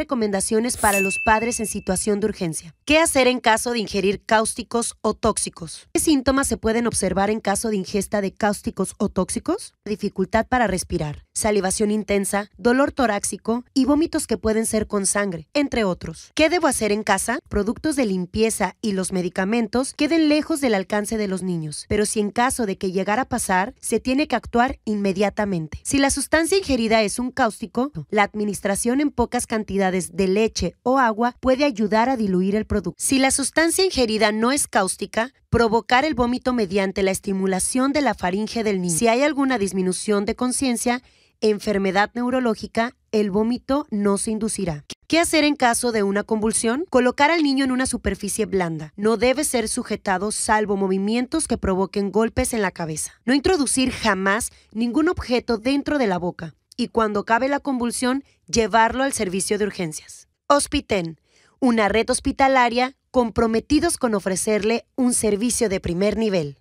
recomendaciones para los padres en situación de urgencia. ¿Qué hacer en caso de ingerir cáusticos o tóxicos? ¿Qué síntomas se pueden observar en caso de ingesta de cáusticos o tóxicos? Dificultad para respirar salivación intensa, dolor torácico y vómitos que pueden ser con sangre, entre otros. ¿Qué debo hacer en casa? Productos de limpieza y los medicamentos queden lejos del alcance de los niños, pero si en caso de que llegara a pasar, se tiene que actuar inmediatamente. Si la sustancia ingerida es un cáustico, la administración en pocas cantidades de leche o agua puede ayudar a diluir el producto. Si la sustancia ingerida no es cáustica, provocar el vómito mediante la estimulación de la faringe del niño. Si hay alguna disminución de conciencia, enfermedad neurológica, el vómito no se inducirá. ¿Qué hacer en caso de una convulsión? Colocar al niño en una superficie blanda. No debe ser sujetado salvo movimientos que provoquen golpes en la cabeza. No introducir jamás ningún objeto dentro de la boca. Y cuando acabe la convulsión, llevarlo al servicio de urgencias. Hospiten, una red hospitalaria comprometidos con ofrecerle un servicio de primer nivel.